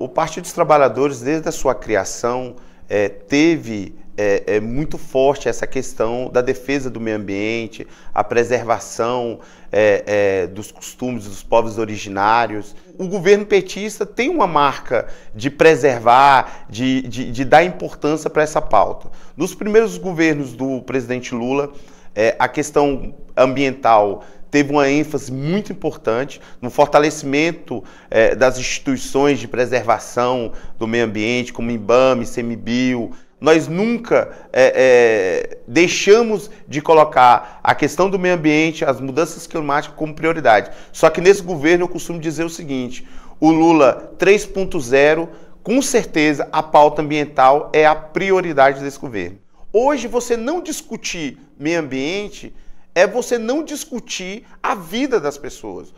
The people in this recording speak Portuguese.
o Partido dos Trabalhadores, desde a sua criação, é, teve é, é, muito forte essa questão da defesa do meio ambiente, a preservação é, é, dos costumes dos povos originários. O governo petista tem uma marca de preservar, de, de, de dar importância para essa pauta. Nos primeiros governos do presidente Lula, é, a questão ambiental teve uma ênfase muito importante no fortalecimento eh, das instituições de preservação do meio ambiente, como IBAME, Semibio. Nós nunca eh, eh, deixamos de colocar a questão do meio ambiente, as mudanças climáticas como prioridade. Só que nesse governo eu costumo dizer o seguinte: o Lula 3.0, com certeza a pauta ambiental é a prioridade desse governo. Hoje você não discutir meio ambiente é você não discutir a vida das pessoas.